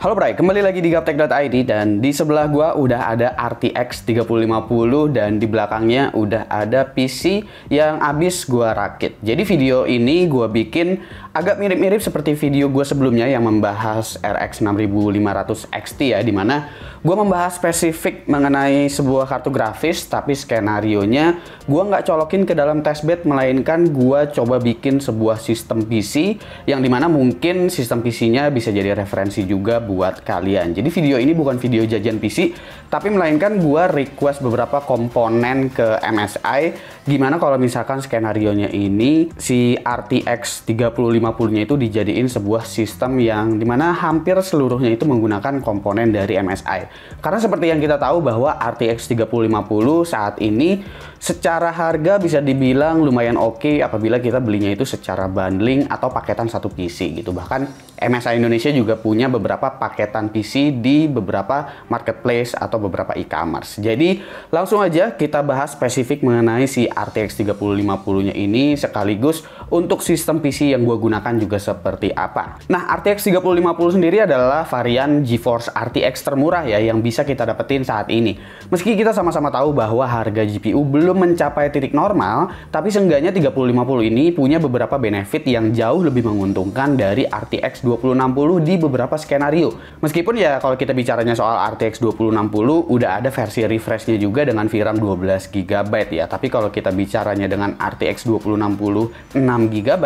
Halo Bray, kembali lagi di gaptek.id dan di sebelah gua udah ada RTX 3050 dan di belakangnya udah ada PC yang abis gua rakit. Jadi video ini gua bikin Agak mirip-mirip seperti video gue sebelumnya yang membahas RX 6500 XT ya, di mana gue membahas spesifik mengenai sebuah kartu grafis, tapi skenario-nya gue nggak colokin ke dalam testbed, melainkan gue coba bikin sebuah sistem PC, yang dimana mungkin sistem PC-nya bisa jadi referensi juga buat kalian. Jadi video ini bukan video jajan PC, tapi melainkan gue request beberapa komponen ke MSI, gimana kalau misalkan skenario-nya ini si RTX 35 50-nya itu dijadiin sebuah sistem yang dimana hampir seluruhnya itu menggunakan komponen dari MSI. Karena seperti yang kita tahu bahwa RTX 3050 saat ini Secara harga bisa dibilang lumayan oke okay apabila kita belinya itu secara bundling atau paketan satu PC gitu. Bahkan MSI Indonesia juga punya beberapa paketan PC di beberapa marketplace atau beberapa e-commerce. Jadi langsung aja kita bahas spesifik mengenai si RTX 3050-nya ini sekaligus untuk sistem PC yang gue gunakan juga seperti apa. Nah RTX 3050 sendiri adalah varian GeForce RTX termurah ya yang bisa kita dapetin saat ini. Meski kita sama-sama tahu bahwa harga GPU belum belum mencapai titik normal, tapi seenggaknya 3050 ini punya beberapa benefit yang jauh lebih menguntungkan dari RTX 2060 di beberapa skenario. Meskipun ya kalau kita bicaranya soal RTX 2060 udah ada versi refreshnya juga dengan VRAM 12 GB ya, tapi kalau kita bicaranya dengan RTX 2060 6 GB,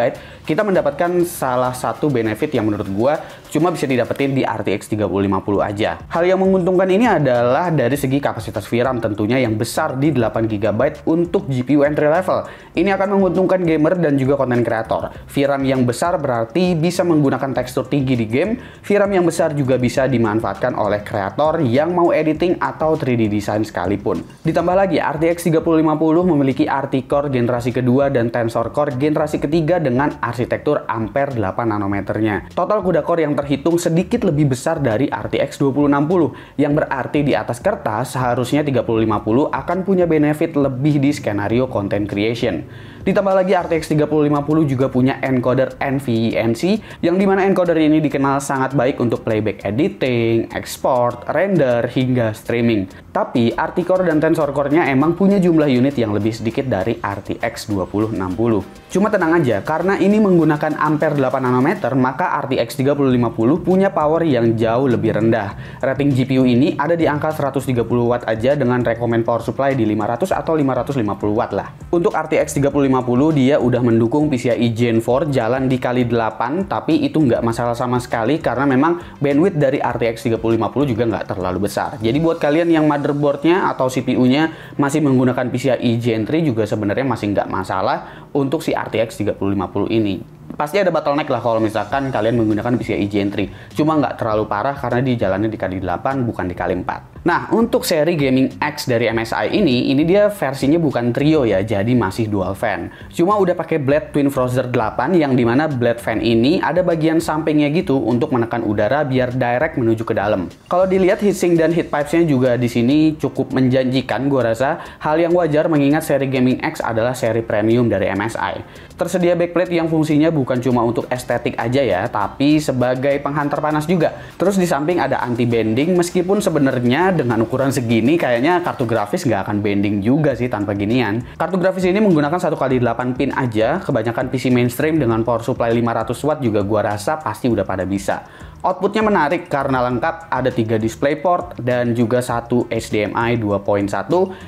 kita mendapatkan salah satu benefit yang menurut gua cuma bisa didapetin di RTX 3050 aja. Hal yang menguntungkan ini adalah dari segi kapasitas VRAM tentunya yang besar di 8GB untuk GPU entry level. Ini akan menguntungkan gamer dan juga konten kreator. VRAM yang besar berarti bisa menggunakan tekstur tinggi di game, VRAM yang besar juga bisa dimanfaatkan oleh kreator yang mau editing atau 3D design sekalipun. Ditambah lagi, RTX 3050 memiliki RT Core generasi kedua dan Tensor Core generasi ketiga dengan arsitektur Ampere 8 nanometernya. Total kuda core yang terhitung sedikit lebih besar dari RTX 2060 yang berarti di atas kertas seharusnya 3050 akan punya benefit lebih di skenario content creation. Ditambah lagi RTX 3050 juga punya encoder NVENC yang dimana encoder ini dikenal sangat baik untuk playback editing, export, render, hingga streaming. Tapi RT Core dan Tensor Core-nya emang punya jumlah unit yang lebih sedikit dari RTX 2060. Cuma tenang aja, karena ini menggunakan ampere 8 nanometer, maka RTX 3050 punya power yang jauh lebih rendah. Rating GPU ini ada di angka 130 watt aja dengan recommended power supply di 500 atau 550 watt lah. Untuk RTX 3050 50 dia udah mendukung PCIe Gen 4 jalan di kali 8 tapi itu nggak masalah sama sekali karena memang bandwidth dari RTX 3050 juga nggak terlalu besar. Jadi buat kalian yang motherboardnya atau CPU-nya masih menggunakan PCIe Gen 3 juga sebenarnya masih nggak masalah untuk si RTX 3050 ini pasti ada bottleneck lah kalau misalkan kalian menggunakan PCIe Gen 3. Cuma nggak terlalu parah karena di jalannya di kali 8 bukan di kali 4. Nah, untuk seri Gaming X dari MSI ini, ini dia versinya bukan trio ya, jadi masih dual fan. Cuma udah pakai blade twin Frozer 8 yang dimana blade fan ini ada bagian sampingnya gitu untuk menekan udara biar direct menuju ke dalam. Kalau dilihat heatsink dan heat pipes-nya juga di sini cukup menjanjikan gua rasa. Hal yang wajar mengingat seri Gaming X adalah seri premium dari MSI. Tersedia backplate yang fungsinya bukan cuma untuk estetik aja ya, tapi sebagai penghantar panas juga. Terus di samping ada anti bending meskipun sebenarnya dengan ukuran segini kayaknya kartu grafis nggak akan bending juga sih tanpa ginian. Kartu grafis ini menggunakan 1x8 pin aja, kebanyakan PC mainstream dengan power supply 500 watt juga gua rasa pasti udah pada bisa. Outputnya menarik karena lengkap ada 3 DisplayPort dan juga satu HDMI 2.1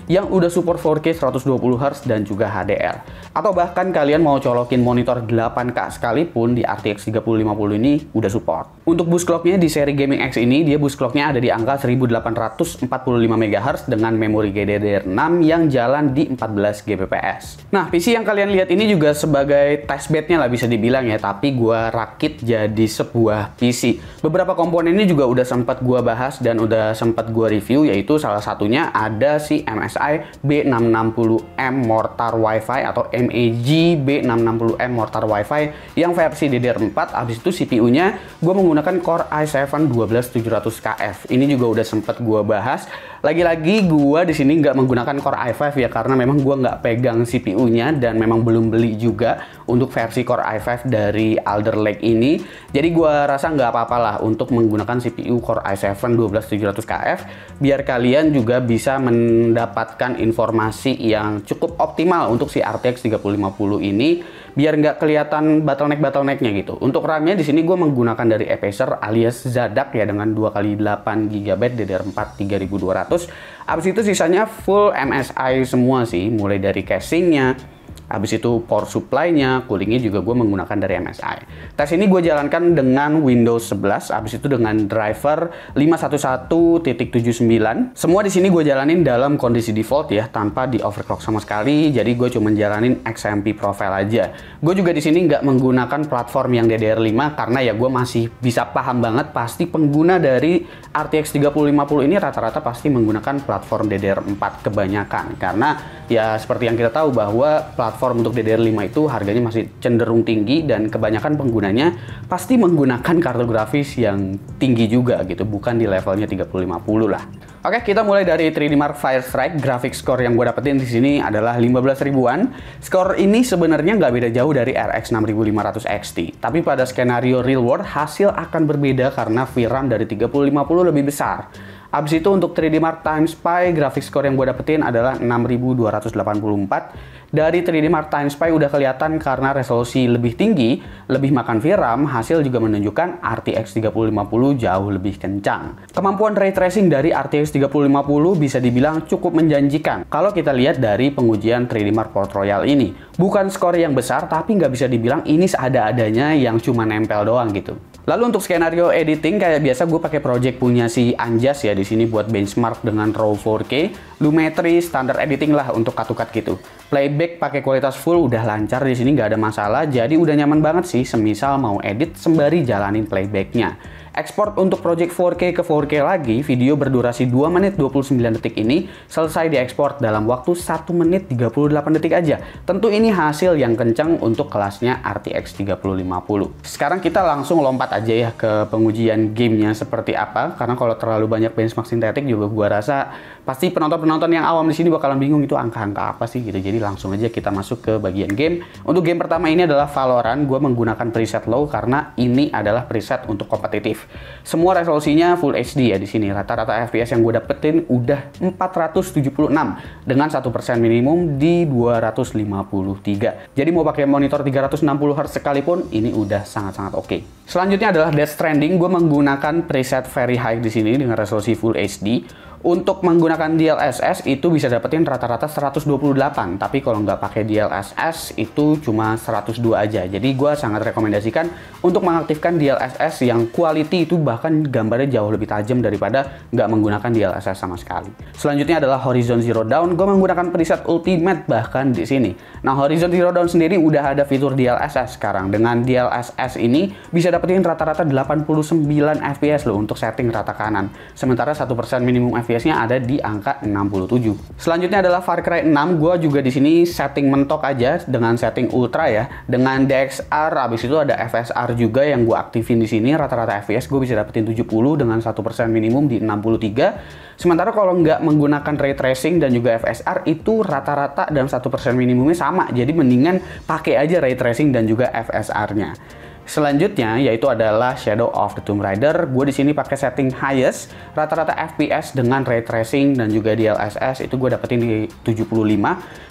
yang udah support 4K 120Hz dan juga HDR. Atau bahkan kalian mau colokin monitor 8K sekalipun di RTX 3050 ini udah support. Untuk boost clocknya di seri Gaming X ini, dia boost clocknya ada di angka 1845 MHz dengan memori GDDR6 yang jalan di 14 Gbps. Nah, PC yang kalian lihat ini juga sebagai testbednya lah bisa dibilang ya, tapi gua rakit jadi sebuah PC. Beberapa komponen ini juga udah sempat gua bahas dan udah sempat gua review yaitu salah satunya ada si MSI B660M Mortar WiFi atau M MAG B660M mortar WiFi yang versi DDR4. Abis itu CPU-nya gue menggunakan Core i7 12700KF. Ini juga udah sempet gue bahas. Lagi-lagi gue di sini nggak menggunakan Core i5 ya karena memang gue nggak pegang CPU-nya dan memang belum beli juga untuk versi Core i5 dari Alder Lake ini. Jadi gue rasa nggak apa apalah untuk menggunakan CPU Core i7 12700KF biar kalian juga bisa mendapatkan informasi yang cukup optimal untuk si RTX 3050 ini biar nggak kelihatan bottleneck-bottlenecknya gitu. Untuk RAM-nya di sini gue menggunakan dari Epacer alias Zadak ya dengan 2 kali 8 GB DDR4 3200. Abis itu sisanya full MSI semua sih, mulai dari casingnya, Habis itu power supply-nya, coolingnya juga gue menggunakan dari MSI. Tes ini gue jalankan dengan Windows 11, habis itu dengan driver 511.79. Semua di sini gue jalanin dalam kondisi default ya, tanpa di overclock sama sekali. Jadi gue cuma jalanin XMP profile aja. Gue juga di sini nggak menggunakan platform yang DDR5 karena ya gue masih bisa paham banget pasti pengguna dari RTX 3050 ini rata-rata pasti menggunakan platform DDR4 kebanyakan karena ya seperti yang kita tahu bahwa platform untuk DDR5 itu harganya masih cenderung tinggi dan kebanyakan penggunanya pasti menggunakan kartu grafis yang tinggi juga gitu, bukan di levelnya 3050 lah. Oke, kita mulai dari 3D Mark Firestrike. Grafik skor yang gue dapetin di sini adalah 15 ribuan. Skor ini sebenarnya nggak beda jauh dari RX 6500 XT. Tapi pada skenario real world, hasil akan berbeda karena VRAM dari 3050 lebih besar. Abis itu untuk 3D Mark Time Spy, grafik skor yang gue dapetin adalah 6284. Dari 3D Mark Time Spy udah kelihatan karena resolusi lebih tinggi, lebih makan VRAM, hasil juga menunjukkan RTX 3050 jauh lebih kencang. Kemampuan ray tracing dari RTX 3050 bisa dibilang cukup menjanjikan kalau kita lihat dari pengujian 3D Mark Port Royal ini. Bukan skor yang besar, tapi nggak bisa dibilang ini seada-adanya yang cuma nempel doang gitu. Lalu untuk skenario editing kayak biasa gue pakai project punya si Anjas ya di sini buat benchmark dengan RAW 4K Lumetri standar editing lah untuk katukat gitu. Playback pakai kualitas full udah lancar di sini nggak ada masalah, jadi udah nyaman banget sih semisal mau edit sembari jalanin playbacknya. Ekspor untuk project 4K ke 4K lagi, video berdurasi 2 menit 29 detik ini selesai diekspor dalam waktu 1 menit 38 detik aja. Tentu ini hasil yang kencang untuk kelasnya RTX 3050. Sekarang kita langsung lompat aja ya ke pengujian gamenya seperti apa, karena kalau terlalu banyak benchmark sintetik juga gua rasa pasti penonton penonton yang awam di sini bakalan bingung itu angka-angka apa sih gitu. Jadi langsung aja kita masuk ke bagian game. Untuk game pertama ini adalah Valorant. Gua menggunakan preset low karena ini adalah preset untuk kompetitif. Semua resolusinya full HD ya di sini. Rata-rata FPS yang gue dapetin udah 476 dengan 1% minimum di 253. Jadi mau pakai monitor 360 Hz sekalipun ini udah sangat-sangat oke. Okay. Selanjutnya adalah Death Stranding. Gua menggunakan preset very high di sini dengan resolusi full HD untuk menggunakan DLSS itu bisa dapetin rata-rata 128 tapi kalau nggak pakai DLSS itu cuma 102 aja jadi gue sangat rekomendasikan untuk mengaktifkan DLSS yang quality itu bahkan gambarnya jauh lebih tajam daripada nggak menggunakan DLSS sama sekali selanjutnya adalah Horizon Zero Dawn gue menggunakan preset Ultimate bahkan di sini nah Horizon Zero Dawn sendiri udah ada fitur DLSS sekarang dengan DLSS ini bisa dapetin rata-rata 89 fps loh untuk setting rata kanan sementara 1% minimum fps FPS-nya ada di angka 67. Selanjutnya adalah Far Cry 6. Gua juga di sini setting mentok aja dengan setting ultra ya. Dengan DXR abis itu ada FSR juga yang gue aktifin di sini rata-rata FPS gue bisa dapetin 70 dengan 1% minimum di 63. Sementara kalau nggak menggunakan ray tracing dan juga FSR itu rata-rata dan 1% minimumnya sama. Jadi mendingan pakai aja ray tracing dan juga FSR-nya. Selanjutnya yaitu adalah Shadow of the Tomb Raider. Gue di sini pakai setting highest, rata-rata FPS dengan ray tracing dan juga DLSS itu gue dapetin di 75,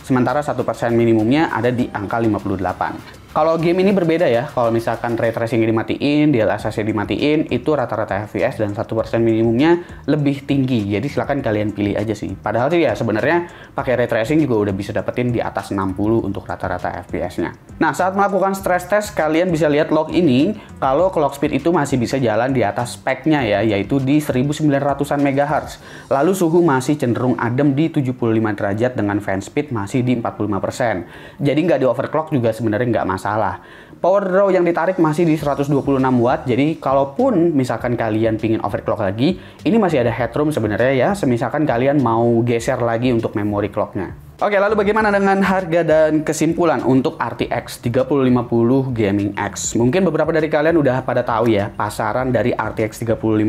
sementara satu persen minimumnya ada di angka 58. Kalau game ini berbeda ya, kalau misalkan ray tracing dimatiin, DLSS dimatiin, itu rata-rata FPS dan satu persen minimumnya lebih tinggi. Jadi silahkan kalian pilih aja sih. Padahal sih ya sebenarnya pakai ray tracing juga udah bisa dapetin di atas 60 untuk rata-rata FPS-nya. Nah, saat melakukan stress test, kalian bisa lihat log ini kalau clock speed itu masih bisa jalan di atas speknya ya, yaitu di 1900-an MHz. Lalu suhu masih cenderung adem di 75 derajat dengan fan speed masih di 45%. Jadi nggak di overclock juga sebenarnya nggak masalah masalah. Power draw yang ditarik masih di 126 watt, jadi kalaupun misalkan kalian pingin overclock lagi, ini masih ada headroom sebenarnya ya, semisalkan kalian mau geser lagi untuk memory clocknya. Oke, lalu bagaimana dengan harga dan kesimpulan untuk RTX 3050 Gaming X? Mungkin beberapa dari kalian udah pada tahu ya, pasaran dari RTX 3050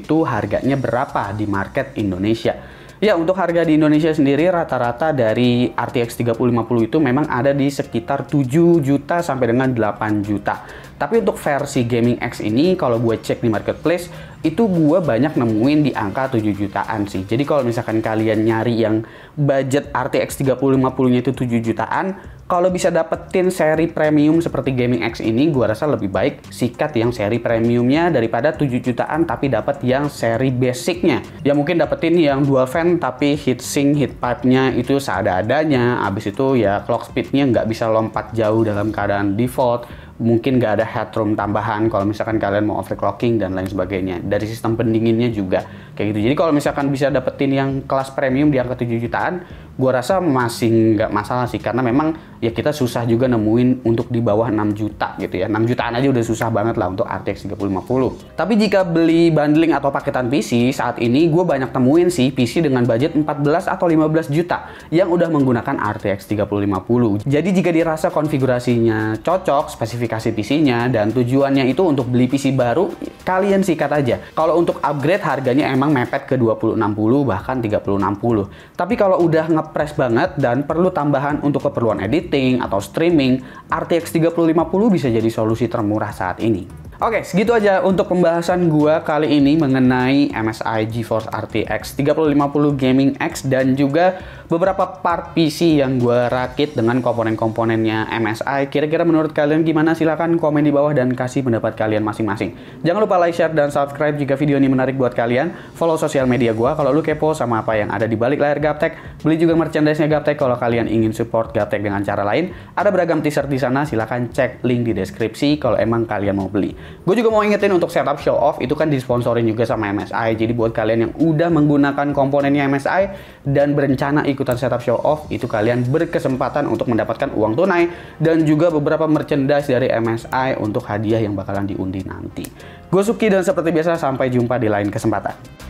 itu harganya berapa di market Indonesia. Ya, untuk harga di Indonesia sendiri rata-rata dari RTX 3050 itu memang ada di sekitar 7 juta sampai dengan 8 juta. Tapi untuk versi Gaming X ini kalau gue cek di marketplace itu gue banyak nemuin di angka 7 jutaan sih. Jadi kalau misalkan kalian nyari yang budget RTX 3050-nya itu 7 jutaan, kalau bisa dapetin seri premium seperti Gaming X ini, gua rasa lebih baik sikat yang seri premiumnya daripada 7 jutaan tapi dapat yang seri basicnya. Ya mungkin dapetin yang dual fan tapi heatsink, heatpipe heat pipe-nya itu seada-adanya. Abis itu ya clock speed-nya nggak bisa lompat jauh dalam keadaan default mungkin nggak ada headroom tambahan kalau misalkan kalian mau overclocking dan lain sebagainya dari sistem pendinginnya juga kayak gitu jadi kalau misalkan bisa dapetin yang kelas premium di angka 7 jutaan gue rasa masih nggak masalah sih karena memang ya kita susah juga nemuin untuk di bawah 6 juta gitu ya 6 jutaan aja udah susah banget lah untuk RTX 3050 tapi jika beli bundling atau paketan PC saat ini gue banyak temuin sih PC dengan budget 14 atau 15 juta yang udah menggunakan RTX 3050 jadi jika dirasa konfigurasinya cocok spesifikasi PC-nya dan tujuannya itu untuk beli PC baru kalian sikat aja kalau untuk upgrade harganya emang mepet ke 2060 bahkan 3060 tapi kalau udah nge Press banget dan perlu tambahan untuk keperluan editing atau streaming, RTX 3050 bisa jadi solusi termurah saat ini. Oke, segitu aja untuk pembahasan gua kali ini mengenai MSI GeForce RTX 3050 Gaming X dan juga beberapa part PC yang gua rakit dengan komponen-komponennya MSI. Kira-kira menurut kalian gimana? Silahkan komen di bawah dan kasih pendapat kalian masing-masing. Jangan lupa like, share, dan subscribe jika video ini menarik buat kalian. Follow sosial media gua kalau lu kepo sama apa yang ada di balik layar Gaptek. Beli juga merchandise-nya Gaptek kalau kalian ingin support Gaptek dengan cara lain. Ada beragam t-shirt di sana, silahkan cek link di deskripsi kalau emang kalian mau beli. Gue juga mau ingetin untuk setup show off itu kan disponsorin juga sama MSI. Jadi buat kalian yang udah menggunakan komponennya MSI dan berencana ikutan setup show off itu kalian berkesempatan untuk mendapatkan uang tunai dan juga beberapa merchandise dari MSI untuk hadiah yang bakalan diundi nanti. Gue Suki dan seperti biasa sampai jumpa di lain kesempatan.